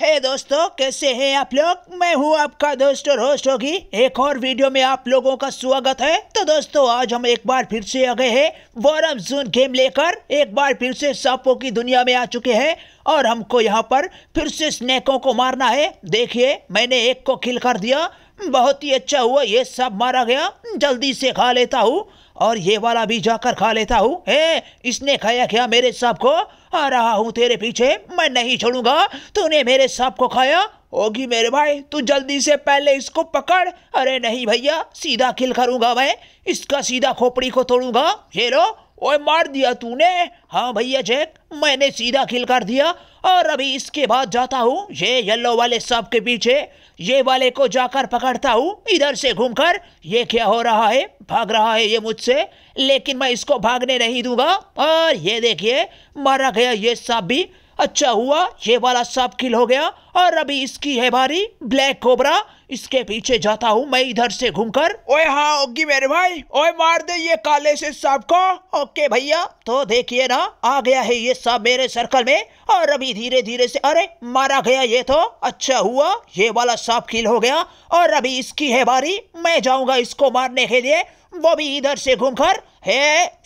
हे hey दोस्तों कैसे हैं आप लोग मैं हूं आपका दोस्त और होस्ट होगी एक और वीडियो में आप लोगों का स्वागत है तो दोस्तों आज हम एक बार फिर से आ गए हैं वॉरम जून गेम लेकर एक बार फिर से सांपों की दुनिया में आ चुके हैं और हमको यहाँ पर फिर से स्नेकों को मारना है देखिए मैंने एक को किल कर दिया बहुत ही अच्छा हुआ ये सब मारा गया जल्दी से खा लेता हूँ और ये वाला भी जाकर खा लेता हूँ हे इसने खाया क्या मेरे सांप को आ रहा हूँ तेरे पीछे मैं नहीं छोड़ूंगा तूने मेरे सांप को खाया होगी मेरे भाई तू जल्दी से पहले इसको पकड़ अरे नहीं भैया सीधा खिल करूंगा मैं इसका सीधा खोपड़ी को तोड़ूंगा ये लो ओए मार दिया तूने हाँ भैया जैक मैंने सीधा किल कर दिया और अभी इसके बाद जाता हूँ ये येलो वाले सब के पीछे ये वाले को जाकर पकड़ता हूँ इधर से घूमकर ये क्या हो रहा है भाग रहा है ये मुझसे लेकिन मैं इसको भागने नहीं दूंगा और ये देखिए मारा गया ये सब भी अच्छा हुआ ये वाला सब किल हो गया और अभी इसकी है भारी ब्लैक कोबरा इसके पीछे जाता हूँ मैं इधर से घूमकर ओए हाँ ओगी मेरे भाई ओए मार दे ये काले से सांप को ओके भैया तो देखिए ना आ गया है ये सांप मेरे सर्कल में और अभी धीरे धीरे से अरे मारा गया ये तो अच्छा हुआ ये वाला सांप किल हो गया और अभी इसकी है बारी मैं जाऊंगा इसको मारने के लिए वो भी इधर से घूमकर हे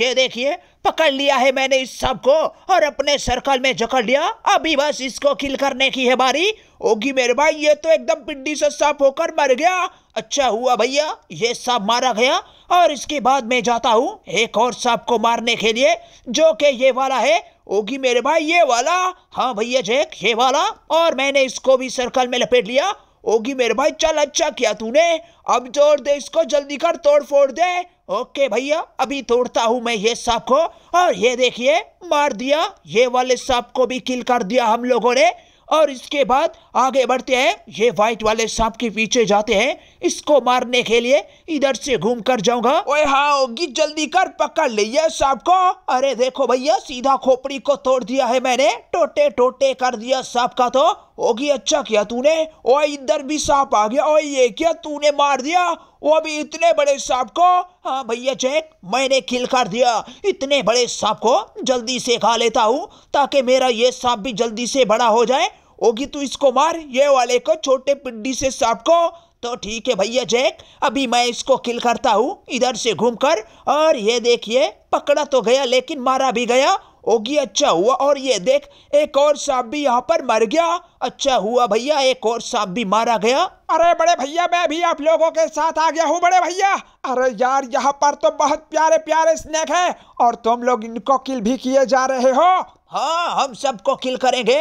ये देखिए पकड़ लिया है मैंने इस सब को और अपने सर्कल में जकड़ लिया अभी बस इसको किल करने की है बारी ओगी मेरे भाई ये तो एकदम पिंडी से साफ होकर मर गया अच्छा हुआ भैया ये सब मारा गया और इसके बाद मैं जाता हूँ एक और सांप को मारने के लिए जो कि ये वाला है ओगी मेरे भाई ये वाला हाँ भैया जैक ये वाला और मैंने इसको भी सर्कल में लपेट लिया ओगी मेरे भाई चल अच्छा किया तूने अब जोड़ दे इसको जल्दी कर तोड़ फोड़ दे ओके भैया अभी तोड़ता हूं मैं ये सांप को और ये देखिए मार दिया ये वाले सांप को भी किल कर दिया हम लोगों ने और इसके बाद आगे बढ़ते हैं ये वाइट वाले सांप के पीछे जाते हैं इसको मारने के लिए इधर से घूम कर जाऊंगा ओए हाँ होगी जल्दी कर पकड़ लिए सांप को अरे देखो भैया सीधा खोपड़ी को तोड़ दिया है मैंने टोटे टोटे कर दिया सांप का तो होगी अच्छा किया तूने ओए इधर भी सांप आ गया ओए ये क्या तूने मार दिया वो भी इतने बड़े सांप को हाँ भैया चेक मैंने किल कर दिया इतने बड़े सांप को जल्दी से खा लेता हूँ ताकि मेरा ये सांप भी जल्दी से बड़ा हो जाए ओगी तू इसको मार ये वाले को छोटे पिंडी से सांप को तो ठीक है भैया जैक अभी मैं इसको किल करता हूँ इधर से घूमकर और ये देखिए पकड़ा तो गया लेकिन मारा भी गया ओगी अच्छा हुआ और ये देख एक और सांप भी यहाँ पर मर गया अच्छा हुआ भैया एक और सांप भी मारा गया अरे बड़े भैया मैं भी आप लोगों के साथ आ गया हूँ बड़े भैया अरे यार यहाँ पर तो बहुत प्यारे प्यारे स्नेक है और तुम लोग इनको किल भी किए जा रहे हो हाँ हम सबको किल करेंगे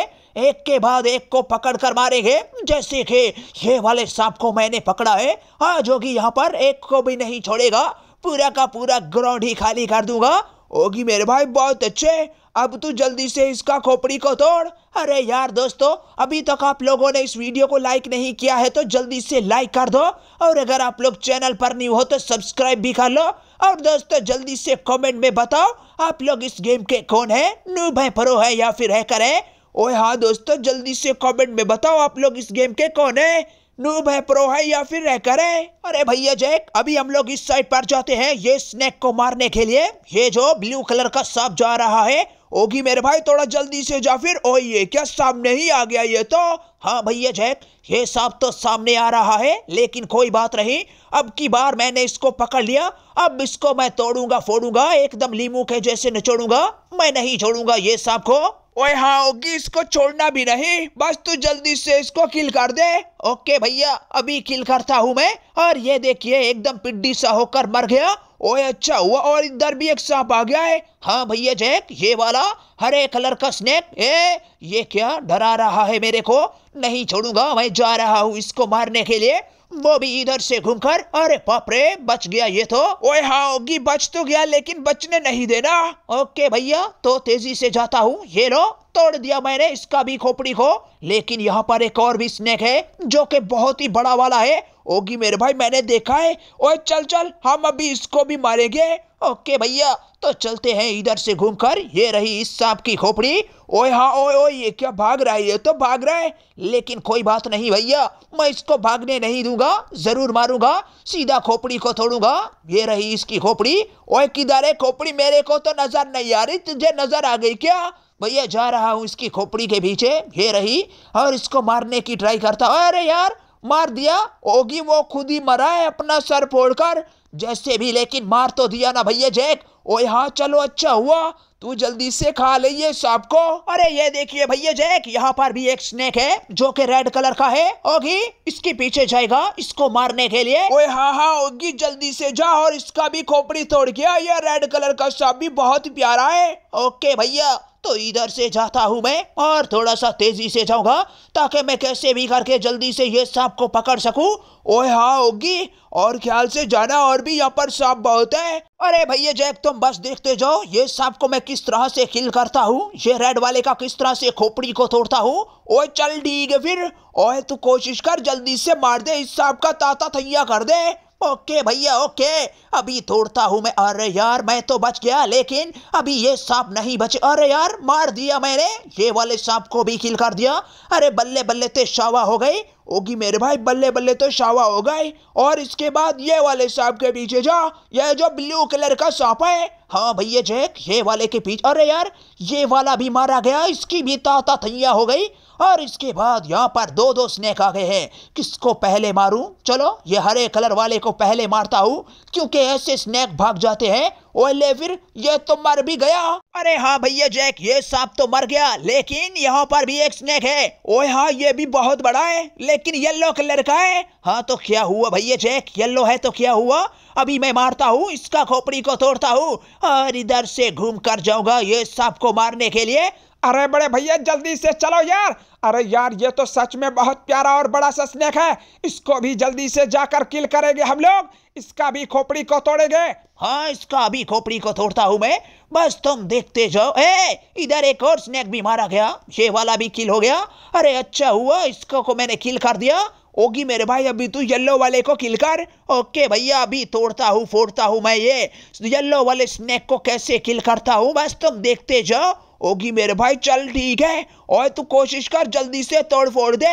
एक के बाद एक को पकड़ कर मारेंगे जैसे कि ये वाले सांप को मैंने पकड़ा है हाँ जोगी यहाँ पर एक को भी नहीं छोड़ेगा पूरा का पूरा ग्राउंड ही खाली कर दूंगा होगी मेरे भाई बहुत अच्छे अब तू जल्दी से इसका खोपड़ी को तोड़ अरे यार दोस्तों अभी तक आप लोगों ने इस वीडियो को लाइक नहीं किया है तो जल्दी से लाइक कर दो और अगर आप लोग चैनल पर नहीं हो तो सब्सक्राइब भी कर लो और दोस्तों जल्दी से कमेंट में बताओ आप लोग इस गेम के कौन है नू भाई प्रो है या फिर है है ओ हाँ दोस्तों जल्दी से कॉमेंट में बताओ आप लोग इस गेम के कौन है नूब है प्रो है या फिर हैकर है अरे भैया जैक अभी हम लोग इस साइड पर जाते हैं ये स्नैक को मारने के लिए ये जो ब्लू कलर का सांप जा रहा है ओगी मेरे भाई थोड़ा जल्दी से जा फिर ओ ये क्या सामने ही आ गया ये तो हाँ भैया जैक ये सांप तो सामने आ रहा है लेकिन कोई बात नहीं अब की बार मैंने इसको पकड़ लिया अब इसको मैं तोड़ूंगा फोड़ूंगा एकदम लीमू के जैसे निचोड़ूंगा मैं नहीं छोड़ूंगा ये सांप को ओए हाँ होगी इसको छोड़ना भी नहीं बस तू जल्दी से इसको किल कर दे ओके भैया अभी किल करता हूँ मैं और ये देखिए एकदम पिड्डी सा होकर मर गया ओए अच्छा हुआ और इधर भी एक सांप आ गया है हाँ भैया जैक ये वाला हरे कलर का स्नेक ए ये क्या डरा रहा है मेरे को नहीं छोड़ूंगा मैं जा रहा हूँ इसको मारने के लिए वो भी इधर से घूमकर अरे पापरे बच गया ये तो ओए हाँ होगी बच तो गया लेकिन बचने नहीं देना ओके भैया तो तेजी से जाता हूँ ये लो तोड़ दिया मैंने इसका भी खोपड़ी को लेकिन यहाँ पर एक और भी स्नेक है जो कि बहुत ही बड़ा वाला है ओगी मेरे भाई मैंने देखा है ओए चल चल हम अभी इसको भी मारेंगे ओके भैया तो चलते हैं इधर से घूमकर ये रही इस सांप की खोपड़ी ओए हाँ ओए ओए ये क्या भाग रहा है ये तो भाग रहा है लेकिन कोई बात नहीं भैया मैं इसको भागने नहीं दूंगा जरूर मारूंगा सीधा खोपड़ी को तोड़ूंगा ये रही इसकी खोपड़ी ओए किधर है खोपड़ी मेरे को तो नजर नहीं आ रही तुझे नजर आ गई क्या भैया जा रहा हूँ इसकी खोपड़ी के पीछे घे रही और इसको मारने की ट्राई करता अरे यार मार दिया ओगी वो खुद ही मरा है अपना सर फोड़कर जैसे भी लेकिन मार तो दिया ना भैया जैक ओ यहाँ चलो अच्छा हुआ तू जल्दी से खा ले ये सांप को अरे ये देखिए भैया जैक यहाँ पर भी एक स्नेक है जो कि रेड कलर का है ओगी इसके पीछे जाएगा इसको मारने के लिए ओए हाँ हाँ ओगी जल्दी से जा और इसका भी खोपड़ी तोड़ गया ये रेड कलर का सांप भी बहुत प्यारा है ओके भैया तो इधर से जाता हूँ मैं और थोड़ा सा तेजी से जाऊंगा ताकि मैं कैसे भी करके जल्दी से ये सांप को पकड़ सकूँ ओ हाँ होगी और ख्याल से जाना और भी यहाँ पर सांप बहुत है अरे भैया जैक तुम बस देखते जाओ ये सांप को मैं किस तरह से किल करता हूँ ये रेड वाले का किस तरह से खोपड़ी को तोड़ता हूँ ओए चल ठीक है फिर ओए तू कोशिश कर जल्दी से मार दे इस सांप का ताता थैया कर दे ओके भैया ओके अभी तोड़ता हूं मैं अरे यार मैं तो बच गया लेकिन अभी ये सांप नहीं बचे अरे यार मार दिया मैंने ये वाले सांप को भी किल कर दिया अरे बल्ले बल्ले तो शावा हो गई ओगी मेरे भाई बल्ले बल्ले तो शावा हो गए और इसके बाद ये वाले सांप के पीछे जा ये जो ब्लू कलर का सांप है हाँ भैया जैक ये वाले के पीछे अरे यार ये वाला भी मारा गया इसकी भी ताता थैया हो गई और इसके बाद यहाँ पर दो दो स्नेक आ गए हैं किसको पहले मारूं चलो ये हरे कलर वाले को पहले मारता हूँ क्योंकि ऐसे स्नेक भाग जाते हैं ओले फिर ये तो मर भी गया अरे हाँ भैया जैक ये सांप तो मर गया लेकिन यहाँ पर भी एक स्नेक है ओए हाँ ये भी बहुत बड़ा है लेकिन येल्लो कलर का है हाँ तो क्या हुआ भैया जैक येल्लो है तो क्या हुआ अभी मैं मारता हूँ इसका खोपड़ी को तोड़ता हूँ और इधर से घूम कर जाऊंगा ये सांप को मारने के लिए अरे बड़े भैया जल्दी से चलो यार अरे यार ये तो सच में बहुत प्यारा और बड़ा सा स्नेक है इसको भी जल्दी से जाकर किल करेंगे हम लोग इसका भी खोपड़ी को तोड़ेंगे हाँ इसका भी खोपड़ी को तोड़ता हूँ मैं बस तुम देखते जाओ ए इधर एक और स्नेक भी मारा गया ये वाला भी किल हो गया अरे अच्छा हुआ इसको को मैंने किल कर दिया ओगी मेरे भाई अभी तू येल्लो वाले को किल कर ओके भैया अभी तोड़ता हूँ फोड़ता हूँ मैं ये येल्लो वाले स्नैक को कैसे किल करता हूँ बस तुम देखते जाओ ओगी मेरे भाई चल ठीक है और तू कोशिश कर जल्दी से तोड़ फोड़ दे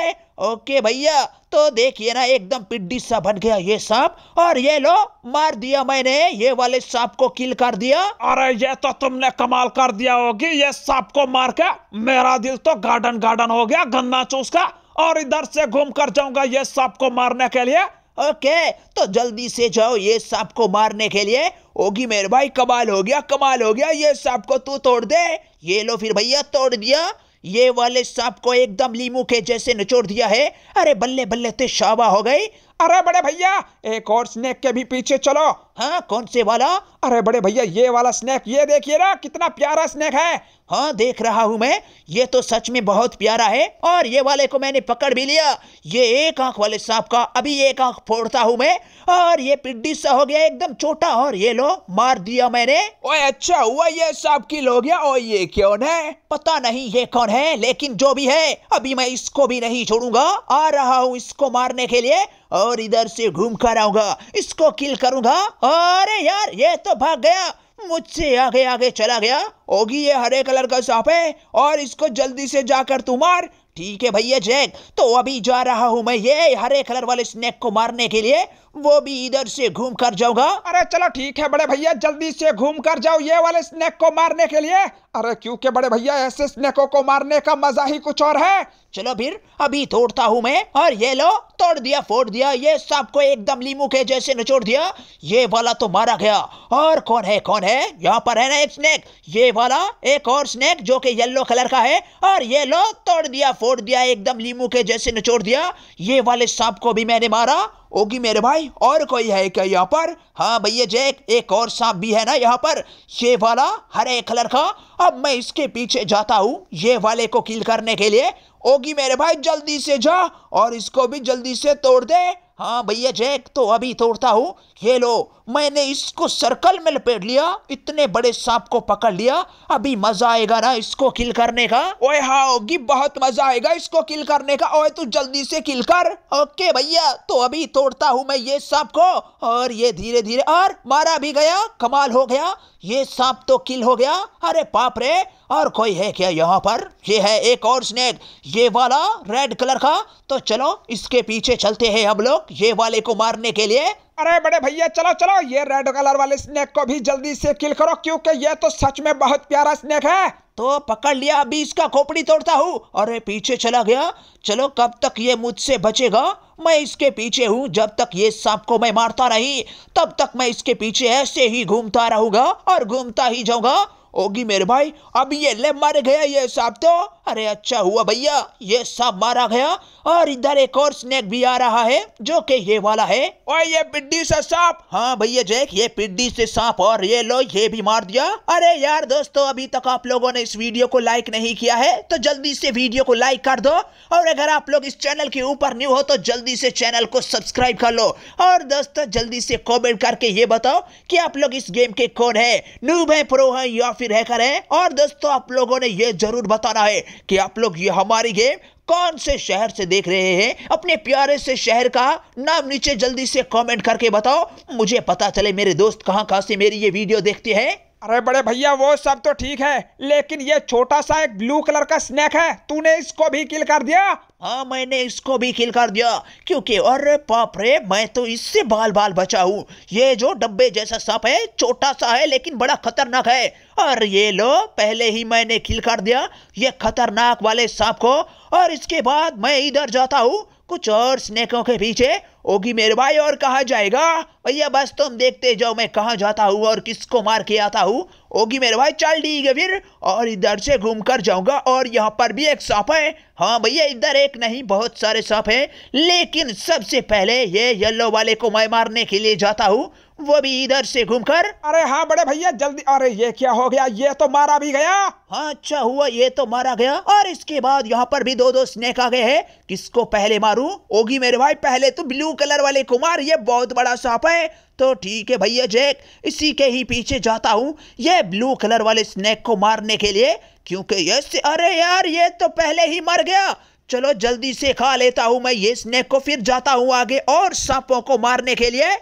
ओके भैया तो देखिए ना एकदम पिड्डी सा बन गया ये सांप और ये लो मार दिया मैंने ये वाले सांप को किल कर दिया अरे ये तो तुमने कमाल कर दिया होगी ये सांप को मार के मेरा दिल तो गार्डन गार्डन हो गया गन्ना चूस का और इधर से घूम कर जाऊंगा ये सांप को मारने के लिए ओके तो जल्दी से जाओ ये सांप को मारने के लिए होगी मेरे भाई कमाल हो गया कमाल हो गया ये सांप को तू तोड़ दे ये लो फिर भैया तोड़ दिया ये वाले सांप को एकदम लीमू के जैसे निचोड़ दिया है अरे बल्ले बल्ले ते शाबा हो गई अरे बड़े भैया एक और स्नेक के भी पीछे चलो हाँ कौन से वाला अरे बड़े भैया ये वाला स्नैक ये देखिए ना कितना प्यारा स्नैक है हाँ देख रहा हूँ मैं ये तो सच में बहुत प्यारा है और ये वाले को मैंने पकड़ भी लिया ये एक आंख वाले सांप का अभी एक आंख फोड़ता हूँ मैं और ये पिड्डी सा हो गया एकदम छोटा और ये लो मार दिया मैंने ओए अच्छा हुआ ये सांप किल हो गया और ये क्यों है पता नहीं ये कौन है लेकिन जो भी है अभी मैं इसको भी नहीं छोड़ूंगा आ रहा हूँ इसको मारने के लिए और इधर से घूम कर आऊंगा इसको किल करूंगा अरे यार ये तो भाग गया मुझसे आगे आगे चला गया होगी ये हरे कलर का सांप है और इसको जल्दी से जाकर तू मार ठीक है भैया जैक तो अभी जा रहा हूं मैं ये हरे कलर वाले स्नेक को मारने के लिए वो भी इधर से घूम कर जाऊंगा अरे चलो ठीक है बड़े भैया जल्दी से घूम कर जाओ ये वाले स्नेक को मारने के लिए अरे क्योंकि बड़े भैया ऐसे स्नेको को मारने का मजा ही कुछ और है चलो फिर अभी तोड़ता हूँ मैं और ये लो तोड़ दिया फोड़ दिया ये को एकदम लीमू के जैसे निचोड़ दिया ये वाला तो मारा गया और कौन है कौन है यहाँ पर है ना एक स्नेक ये वाला एक और स्नेक जो कि येलो कलर का है और ये लो तोड़ दिया फोड़ दिया एकदम लीमू के जैसे निचोड़ दिया ये वाले सांप को भी मैंने मारा ओगी मेरे भाई और कोई है क्या यहाँ पर हाँ भैया जैक एक और सांप भी है ना यहाँ पर ये वाला हरे कलर का अब मैं इसके पीछे जाता हूँ ये वाले को किल करने के लिए ओगी मेरे भाई जल्दी से जा और इसको भी जल्दी से तोड़ दे हाँ भैया जैक तो अभी तोड़ता हूँ ये लो मैंने इसको सर्कल में लपेट लिया इतने बड़े सांप को पकड़ लिया अभी मजा आएगा ना इसको किल करने का ओए हाँ होगी बहुत मजा आएगा इसको किल करने का ओए तू जल्दी से किल कर ओके भैया तो अभी तोड़ता हूँ मैं ये सांप को और ये धीरे धीरे और मारा भी गया कमाल हो गया ये सांप तो किल हो गया अरे पाप रे और कोई है क्या यहाँ पर ये है एक और स्नेक ये वाला रेड कलर का तो चलो इसके पीछे चलते हैं हम लोग ये वाले को मारने के लिए अरे बड़े भैया चलो चलो ये रेड कलर वाले स्नेक को भी जल्दी से किल करो क्योंकि ये तो सच में बहुत प्यारा स्नेक है तो पकड़ लिया अभी इसका खोपड़ी तोड़ता हूँ अरे पीछे चला गया चलो कब तक ये मुझसे बचेगा मैं इसके पीछे हूँ जब तक ये सांप को मैं मारता नहीं तब तक मैं इसके पीछे ऐसे ही घूमता रहूंगा और घूमता ही जाऊंगा ओगी मेरे भाई अब ये ले मर गया ये सांप तो अरे अच्छा हुआ भैया ये सब मारा गया और इधर एक और स्नेक भी आ रहा है जो कि ये वाला है और ये पिड्डी से सांप हाँ भैया जैक ये पिड्डी से सांप और ये लो ये भी मार दिया अरे यार दोस्तों अभी तक आप लोगों ने इस वीडियो को लाइक नहीं किया है तो जल्दी से वीडियो को लाइक कर दो और अगर आप लोग इस चैनल के ऊपर न्यू हो तो जल्दी से चैनल को सब्सक्राइब कर लो और दोस्तों जल्दी से कॉमेंट करके ये बताओ कि आप लोग इस गेम के कौन है न्यूब है प्रो है या फिर है और दोस्तों आप लोगों ने ये जरूर बताना है कि आप लोग ये हमारी गेम कौन से शहर से देख रहे हैं अपने प्यारे से शहर का नाम नीचे जल्दी से कमेंट करके बताओ मुझे पता चले मेरे दोस्त कहाँ कहाँ से मेरी ये वीडियो देखते हैं अरे बड़े भैया वो सब तो ठीक है लेकिन ये छोटा सा एक ब्लू कलर का स्नैक है तूने इसको भी किल कर दिया हाँ मैंने इसको भी किल कर दिया क्योंकि अरे पाप रे मैं तो इससे बाल बाल बचा हूँ ये जो डब्बे जैसा सांप है छोटा सा है लेकिन बड़ा खतरनाक है और ये लो पहले ही मैंने किल कर दिया ये खतरनाक वाले सांप को और इसके बाद मैं इधर जाता हूँ कुछ और स्नेकों के पीछे होगी मेरे भाई और कहा जाएगा भैया बस तुम देखते जाओ मैं कहाँ जाता हूँ और किसको मार के आता हूँ होगी मेरे भाई चल ठीक है फिर और इधर से घूम कर जाऊंगा और यहाँ पर भी एक सांप है हाँ भैया इधर एक नहीं बहुत सारे सांप हैं लेकिन सबसे पहले ये येलो वाले को मैं मारने के लिए जाता हूँ वो भी इधर से घूमकर अरे हाँ बड़े भैया जल्दी अरे ये क्या हो गया ये तो मारा भी गया हाँ अच्छा हुआ ये तो मारा गया और इसके बाद यहाँ पर भी दो दो स्नेक आ गए हैं किसको पहले मारू ओगी मेरे भाई पहले तो ब्लू कलर वाले कुमार ये बहुत बड़ा सांप है तो ठीक है भैया जैक इसी के ही पीछे जाता हूँ ये ब्लू कलर वाले स्नेक को मारने के लिए क्योंकि यस अरे यार ये तो पहले ही मर गया चलो जल्दी से खा लेता हूँ मैं ये स्नेक को फिर जाता हूँ आगे और सांपों को मारने के लिए